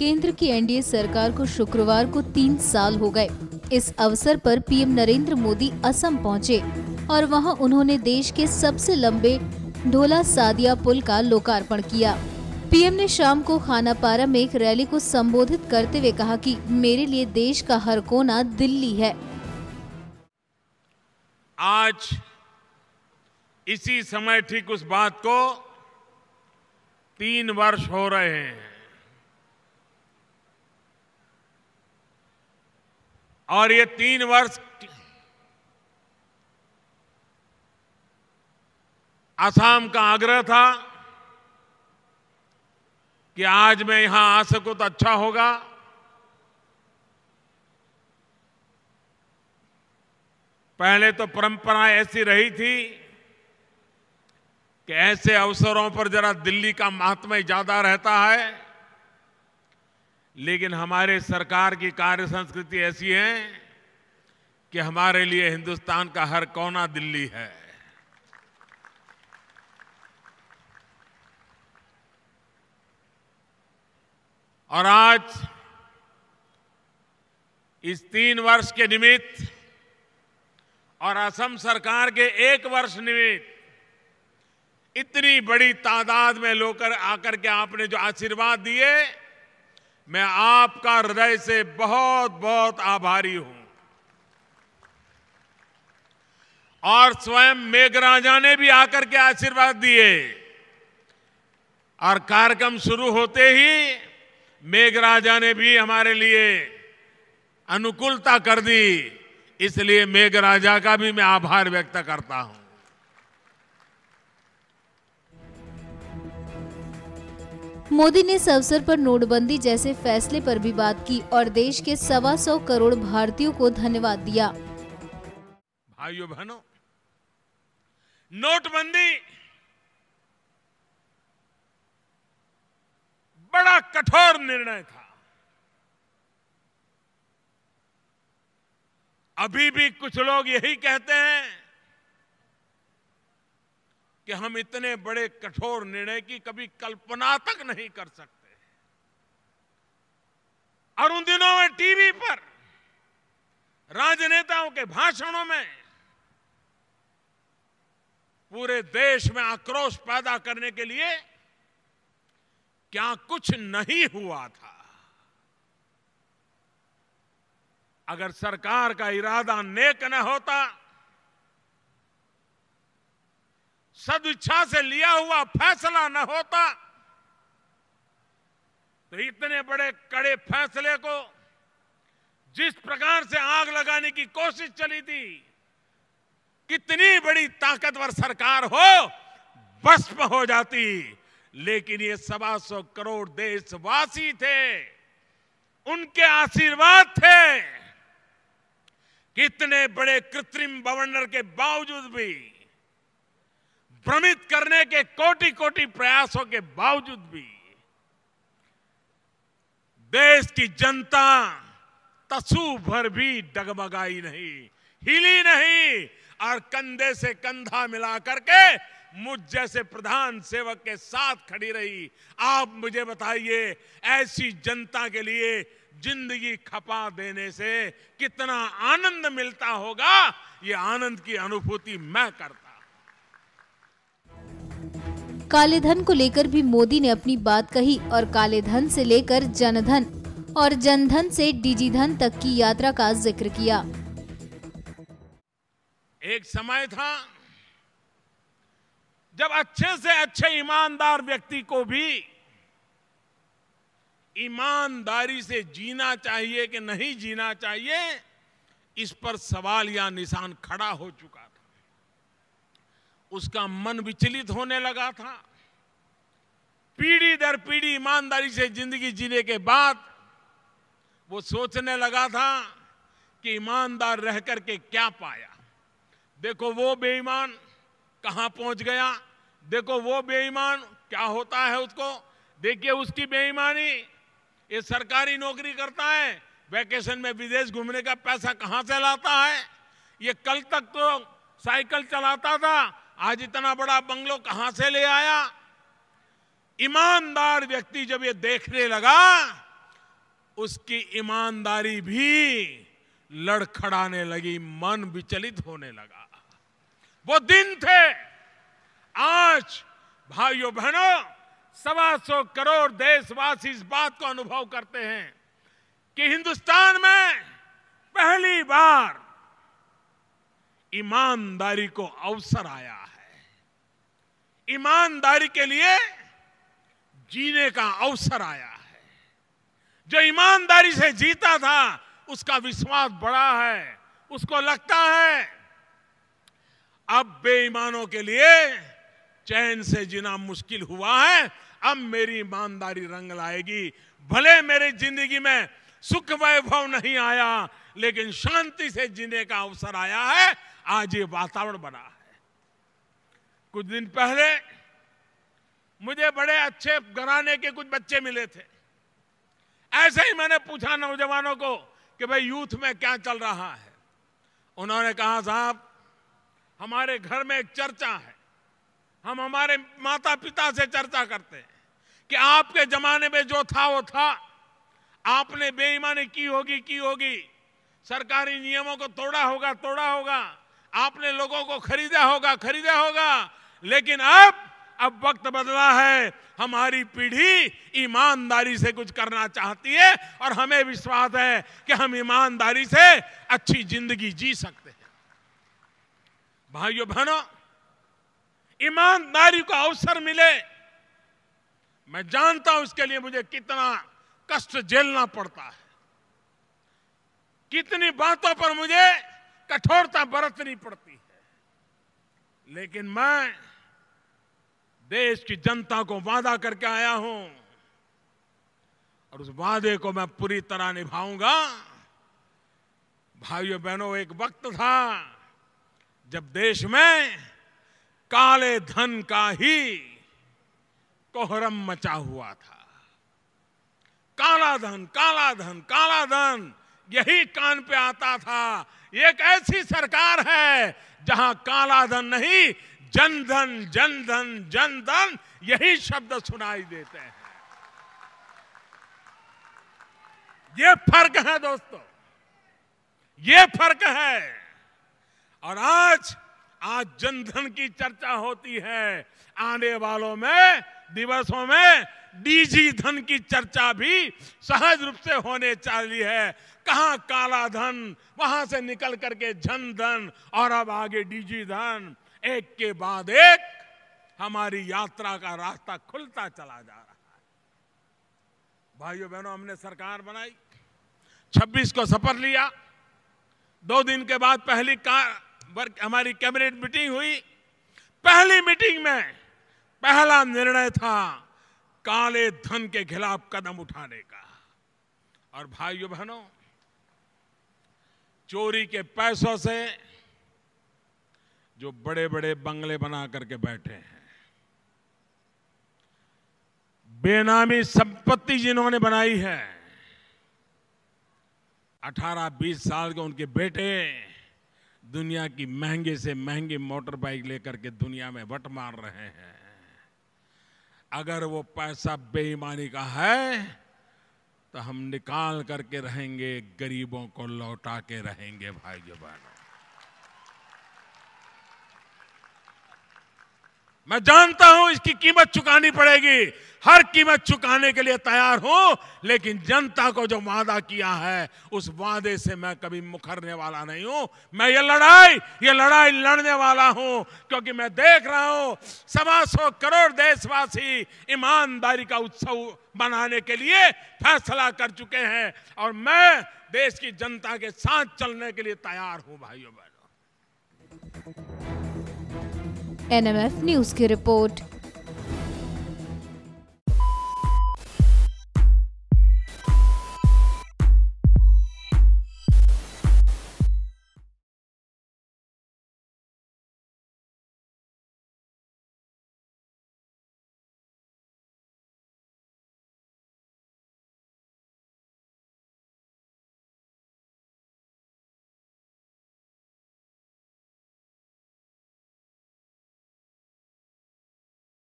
केंद्र की एनडीए सरकार को शुक्रवार को तीन साल हो गए इस अवसर पर पीएम नरेंद्र मोदी असम पहुंचे और वहां उन्होंने देश के सबसे लंबे ढोला सादिया पुल का लोकार्पण किया पीएम ने शाम को खानापारा में एक रैली को संबोधित करते हुए कहा कि मेरे लिए देश का हर कोना दिल्ली है आज इसी समय ठीक उस बात को तीन वर्ष हो रहे हैं और ये तीन वर्ष असम का आग्रह था कि आज मैं यहां आ सकूं तो अच्छा होगा पहले तो परंपरा ऐसी रही थी कि ऐसे अवसरों पर जरा दिल्ली का महात्मा ज्यादा रहता है लेकिन हमारे सरकार की कार्य संस्कृति ऐसी है कि हमारे लिए हिंदुस्तान का हर कोना दिल्ली है और आज इस तीन वर्ष के निमित्त और असम सरकार के एक वर्ष निमित्त इतनी बड़ी तादाद में लोकर आकर के आपने जो आशीर्वाद दिए मैं आपका हृदय से बहुत बहुत आभारी हूं और स्वयं मेघराजा ने भी आकर के आशीर्वाद दिए और कार्यक्रम शुरू होते ही मेघराजा ने भी हमारे लिए अनुकूलता कर दी इसलिए मेघराजा का भी मैं आभार व्यक्त करता हूं मोदी ने इस अवसर पर नोटबंदी जैसे फैसले पर भी बात की और देश के सवा सौ करोड़ भारतीयों को धन्यवाद दिया भाइयों बहनों नोटबंदी बड़ा कठोर निर्णय था अभी भी कुछ लोग यही कहते हैं कि हम इतने बड़े कठोर निर्णय की कभी कल्पना तक नहीं कर सकते और उन दिनों में टीवी पर राजनेताओं के भाषणों में पूरे देश में आक्रोश पैदा करने के लिए क्या कुछ नहीं हुआ था अगर सरकार का इरादा नेक न होता सदिच्छा से लिया हुआ फैसला न होता तो इतने बड़े कड़े फैसले को जिस प्रकार से आग लगाने की कोशिश चली थी कितनी बड़ी ताकतवर सरकार हो भस्म हो जाती लेकिन ये सवा सौ करोड़ देशवासी थे उनके आशीर्वाद थे कितने बड़े कृत्रिम गवर्नर के बावजूद भी भ्रमित करने के कोटि कोटि प्रयासों के बावजूद भी देश की जनता तसु भर भी डगमगाई नहीं हिली नहीं और कंधे से कंधा मिला करके मुझ जैसे प्रधान सेवक के साथ खड़ी रही आप मुझे बताइए ऐसी जनता के लिए जिंदगी खपा देने से कितना आनंद मिलता होगा ये आनंद की अनुभूति मैं करता काले धन को लेकर भी मोदी ने अपनी बात कही और काले धन से लेकर जनधन और जनधन से डीजी धन तक की यात्रा का जिक्र किया एक समय था जब अच्छे से अच्छे ईमानदार व्यक्ति को भी ईमानदारी से जीना चाहिए कि नहीं जीना चाहिए इस पर सवाल या निशान खड़ा हो चुका उसका मन विचलित होने लगा था पीढ़ी दर पीढ़ी ईमानदारी से जिंदगी जीने के बाद वो सोचने लगा था कि ईमानदार रह करके क्या पाया देखो वो बेईमान कहा पहुंच गया देखो वो बेईमान क्या होता है उसको देखिए उसकी बेईमानी ये सरकारी नौकरी करता है वैकेशन में विदेश घूमने का पैसा कहां से लाता है ये कल तक तो साइकिल चलाता था आज इतना बड़ा बंगलो कहां से ले आया ईमानदार व्यक्ति जब ये देखने लगा उसकी ईमानदारी भी लड़खड़ाने लगी मन विचलित होने लगा वो दिन थे आज भाइयों बहनों सवा सौ करोड़ देशवासी इस बात को अनुभव करते हैं कि हिंदुस्तान में पहली बार ईमानदारी को अवसर आया है ईमानदारी के लिए जीने का अवसर आया है जो ईमानदारी से जीता था उसका विश्वास बड़ा है उसको लगता है अब बेईमानों के लिए चैन से जीना मुश्किल हुआ है अब मेरी ईमानदारी रंग लाएगी भले मेरी जिंदगी में सुख वैभव नहीं आया लेकिन शांति से जीने का अवसर आया है आज ये वातावरण बना है कुछ दिन पहले मुझे बड़े अच्छे घराने के कुछ बच्चे मिले थे ऐसे ही मैंने पूछा नौजवानों को कि भाई यूथ में क्या चल रहा है उन्होंने कहा साहब हमारे घर में एक चर्चा है हम हमारे माता पिता से चर्चा करते हैं कि आपके जमाने में जो था वो था आपने बेईमानी की होगी की होगी सरकारी नियमों को तोड़ा होगा तोड़ा होगा आपने लोगों को खरीदा होगा खरीदा होगा लेकिन अब अब वक्त बदला है हमारी पीढ़ी ईमानदारी से कुछ करना चाहती है और हमें विश्वास है कि हम ईमानदारी से अच्छी जिंदगी जी सकते हैं भाइयों बहनों ईमानदारी का अवसर मिले मैं जानता हूं इसके लिए मुझे कितना कष्ट झेलना पड़ता है कितनी बातों पर मुझे कठोरता बरतनी पड़ती है लेकिन मैं देश की जनता को वादा करके आया हूं और उस वादे को मैं पूरी तरह निभाऊंगा भाइयों बहनों एक वक्त था जब देश में काले धन का ही कोहरम मचा हुआ था काला धन काला धन काला धन यही कान पे आता था एक ऐसी सरकार है जहां काला धन नहीं जन धन जन धन जन धन यही शब्द सुनाई देते हैं ये फर्क है दोस्तों ये फर्क है और आज आज जनधन की चर्चा होती है आने वालों में दिवसों में डीजी धन की चर्चा भी सहज रूप से होने चाहिए है कहा काला धन वहां से निकल करके जन धन और अब आगे डीजी धन एक के बाद एक हमारी यात्रा का रास्ता खुलता चला जा रहा है भाइयों बहनों हमने सरकार बनाई 26 को सफर लिया दो दिन के बाद पहली कार हमारी कैबिनेट मीटिंग हुई पहली मीटिंग में पहला निर्णय था काले धन के खिलाफ कदम उठाने का और भाइयों बहनों चोरी के पैसों से जो बड़े बड़े बंगले बना करके बैठे हैं बेनामी संपत्ति जिन्होंने बनाई है 18-20 साल के उनके बेटे दुनिया की महंगे से महंगी मोटर बाइक लेकर के दुनिया में वट मार रहे हैं अगर वो पैसा बेईमानी का है तो हम निकाल करके रहेंगे गरीबों को लौटा के रहेंगे भाई बहनों मैं जानता हूं इसकी कीमत चुकानी पड़ेगी हर कीमत चुकाने के लिए तैयार हूं लेकिन जनता को जो वादा किया है उस वादे से मैं कभी मुखरने वाला नहीं हूं मैं ये लड़ाई ये लड़ाई लड़ने वाला हूं क्योंकि मैं देख रहा हूं सवा सौ करोड़ देशवासी ईमानदारी का उत्सव बनाने के लिए फैसला कर चुके हैं और मैं देश की जनता के साथ चलने के लिए तैयार हूं भाइयों बहनों एनएमएफ न्यूज की रिपोर्ट